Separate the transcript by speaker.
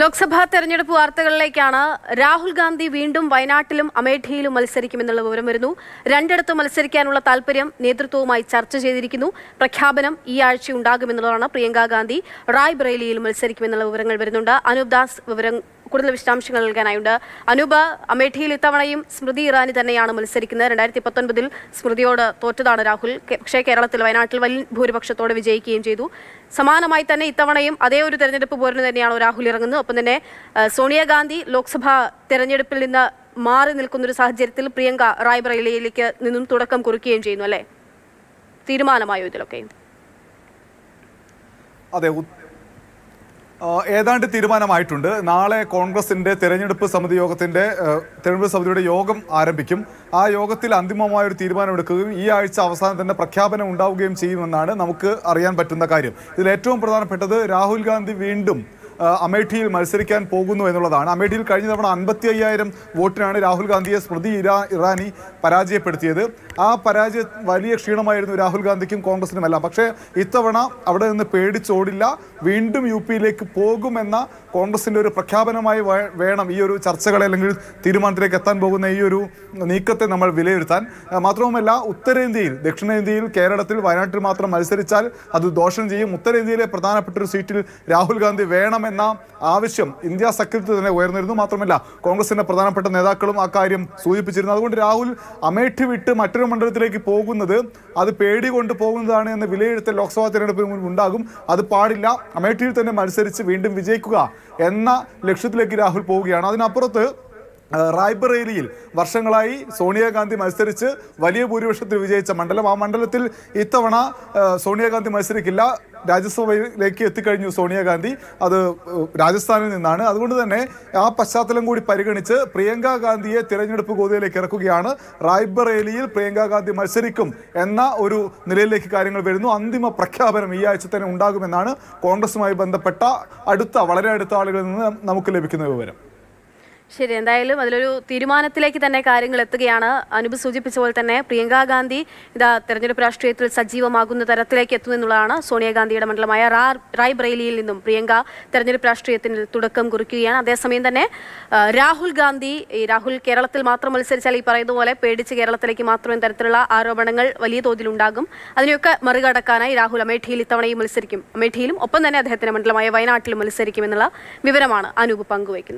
Speaker 1: ലോക്സഭാ തെരഞ്ഞെടുപ്പ് വാർത്തകളിലേക്കാണ് രാഹുൽ ഗാന്ധി വീണ്ടും വയനാട്ടിലും അമേഠിയിലും മത്സരിക്കുമെന്നുള്ള വിവരം വരുന്നു രണ്ടിടത്ത് മത്സരിക്കാനുള്ള താല്പര്യം നേതൃത്വവുമായി ചർച്ച ചെയ്തിരിക്കുന്നു പ്രഖ്യാപനം ഈ ആഴ്ച ഉണ്ടാകുമെന്നുള്ളതാണ് പ്രിയങ്കാ ഗാന്ധി റായ്ബ്രേലിയിൽ മത്സരിക്കുമെന്നുള്ള വിവരങ്ങൾ വരുന്നുണ്ട് അനൂപ് ദാസ് വിവരം കൂടുതൽ വിശദാംശങ്ങൾ നൽകാനായുണ്ട് അനൂപ അമേഠിയിൽ ഇത്തവണയും സ്മൃതി ഇറാനി തന്നെയാണ് മത്സരിക്കുന്നത് രണ്ടായിരത്തി പത്തൊൻപതിൽ സ്മൃതിയോട് തോറ്റതാണ് രാഹുൽ പക്ഷേ കേരളത്തിൽ വയനാട്ടിൽ വലിയ ഭൂരിപക്ഷത്തോടെ വിജയിക്കുകയും ചെയ്തു സമാനമായി തന്നെ ഇത്തവണയും അതേ ഒരു തെരഞ്ഞെടുപ്പ് പോരിന് തന്നെയാണ് രാഹുൽ ഇറങ്ങുന്നത് ഒപ്പം തന്നെ സോണിയാഗാന്ധി ലോക്സഭാ തെരഞ്ഞെടുപ്പിൽ നിന്ന് മാറി നിൽക്കുന്ന ഒരു സാഹചര്യത്തിൽ പ്രിയങ്ക റായ്ബറേലിയിലേക്ക് നിന്നും തുടക്കം കുറിക്കുകയും ചെയ്യുന്നു അല്ലേ തീരുമാനമായോ ഇതിലൊക്കെ
Speaker 2: അതെ ഏതാണ്ട് തീരുമാനമായിട്ടുണ്ട് നാളെ കോൺഗ്രസിൻ്റെ തെരഞ്ഞെടുപ്പ് സമിതി യോഗത്തിൻ്റെ തെരഞ്ഞെടുപ്പ് സമിതിയുടെ യോഗം ആരംഭിക്കും ആ യോഗത്തിൽ അന്തിമമായ ഒരു തീരുമാനമെടുക്കുകയും ഈ ആഴ്ച അവസാനം തന്നെ പ്രഖ്യാപനം ഉണ്ടാവുകയും ചെയ്യുമെന്നാണ് നമുക്ക് അറിയാൻ പറ്റുന്ന കാര്യം ഇതിൽ ഏറ്റവും പ്രധാനപ്പെട്ടത് രാഹുൽ ഗാന്ധി വീണ്ടും അമേഠിയിൽ മത്സരിക്കാൻ പോകുന്നു എന്നുള്ളതാണ് അമേഠിയിൽ കഴിഞ്ഞ തവണ അൻപത്തി അയ്യായിരം വോട്ടിനാണ് രാഹുൽ ഗാന്ധിയെ സ്മൃതി ഇരാ ഇറാനി പരാജയപ്പെടുത്തിയത് ആ പരാജയ വലിയ ക്ഷീണമായിരുന്നു രാഹുൽ ഗാന്ധിക്കും കോൺഗ്രസിനുമെല്ലാം പക്ഷേ ഇത്തവണ അവിടെ നിന്ന് പേടിച്ചോടില്ല വീണ്ടും യു പിയിലേക്ക് പോകുമെന്ന കോൺഗ്രസിൻ്റെ ഒരു പ്രഖ്യാപനമായി വേണം ഈ ഒരു ചർച്ചകളെ അല്ലെങ്കിൽ തീരുമാനത്തിലേക്ക് എത്താൻ പോകുന്ന ഈ ഒരു നീക്കത്തെ നമ്മൾ വിലയിരുത്താൻ മാത്രവുമല്ല ഉത്തരേന്ത്യയിൽ ദക്ഷിണേന്ത്യയിൽ കേരളത്തിൽ വയനാട്ടിൽ മാത്രം മത്സരിച്ചാൽ അത് ദോഷം ചെയ്യും ഉത്തരേന്ത്യയിലെ പ്രധാനപ്പെട്ട ഒരു സീറ്റിൽ രാഹുൽ ഗാന്ധി വേണം എന്ന ആവശ്യം ഇന്ത്യ സഖ്യത്തിൽ തന്നെ ഉയർന്നിരുന്നു മാത്രമല്ല കോൺഗ്രസിന്റെ പ്രധാനപ്പെട്ട നേതാക്കളും ആ കാര്യം സൂചിപ്പിച്ചിരുന്നു അതുകൊണ്ട് രാഹുൽ അമേഠി വിട്ട് മറ്റൊരു മണ്ഡലത്തിലേക്ക് പോകുന്നത് അത് പേടി കൊണ്ട് പോകുന്നതാണ് എന്ന വിലയിരുത്തൽ ലോക്സഭാ തെരഞ്ഞെടുപ്പിന് മുൻപ് ഉണ്ടാകും അത് പാടില്ല അമേഠിയിൽ തന്നെ മത്സരിച്ച് വീണ്ടും വിജയിക്കുക എന്ന ലക്ഷ്യത്തിലേക്ക് രാഹുൽ പോവുകയാണ് അതിനപ്പുറത്ത് റായ്ബറേലിയിൽ വർഷങ്ങളായി സോണിയാഗാന്ധി മത്സരിച്ച് വലിയ ഭൂരിപക്ഷത്തിൽ വിജയിച്ച മണ്ഡലം ആ മണ്ഡലത്തിൽ ഇത്തവണ സോണിയാഗാന്ധി മത്സരിക്കില്ല രാജ്യസഭയിലേക്ക് എത്തിക്കഴിഞ്ഞു സോണിയാഗാന്ധി അത് രാജസ്ഥാനിൽ നിന്നാണ് അതുകൊണ്ട് തന്നെ ആ പശ്ചാത്തലം കൂടി പരിഗണിച്ച് പ്രിയങ്ക ഗാന്ധിയെ തിരഞ്ഞെടുപ്പ് ഗോതിയിലേക്ക് ഇറക്കുകയാണ് റായ്ബറേലിയിൽ പ്രിയങ്ക ഗാന്ധി മത്സരിക്കും എന്ന ഒരു നിലയിലേക്ക് കാര്യങ്ങൾ വരുന്നു അന്തിമ പ്രഖ്യാപനം ഈ ആഴ്ച തന്നെ ഉണ്ടാകുമെന്നാണ് കോൺഗ്രസുമായി ബന്ധപ്പെട്ട അടുത്ത വളരെ അടുത്ത ആളുകളിൽ നിന്ന് നമുക്ക് ലഭിക്കുന്ന വിവരം
Speaker 1: ശരി എന്തായാലും അതിലൊരു തീരുമാനത്തിലേക്ക് തന്നെ കാര്യങ്ങൾ എത്തുകയാണ് അനുപ് സൂചിപ്പിച്ച പോലെ തന്നെ പ്രിയങ്കാ ഗാന്ധി ഇതാ തെരഞ്ഞെടുപ്പ് രാഷ്ട്രീയത്തിൽ സജീവമാകുന്ന തരത്തിലേക്ക് എത്തുന്നു സോണിയാഗാന്ധിയുടെ മണ്ഡലമായ റായ്ബ്രൈലിയിൽ നിന്നും പ്രിയങ്ക തെരഞ്ഞെടുപ്പ് രാഷ്ട്രീയത്തിന് തുടക്കം കുറിക്കുകയാണ് അതേസമയം തന്നെ രാഹുൽ ഗാന്ധി ഈ രാഹുൽ കേരളത്തിൽ മാത്രം മത്സരിച്ചാൽ ഈ പറയുന്ന പോലെ പേടിച്ച് കേരളത്തിലേക്ക് മാത്രം തരത്തിലുള്ള ആരോപണങ്ങൾ വലിയ തോതിൽ ഉണ്ടാകും അതിനെയൊക്കെ മറികടക്കാനായി രാഹുൽ അമേഠിയിൽ ഇത്തവണയും മത്സരിക്കും അമേഠിയിലും ഒപ്പം തന്നെ അദ്ദേഹത്തിന്റെ മണ്ഡലമായ വയനാട്ടിലും മത്സരിക്കുമെന്നുള്ള വിവരമാണ് അനൂപ് പങ്കുവയ്ക്കുന്നത്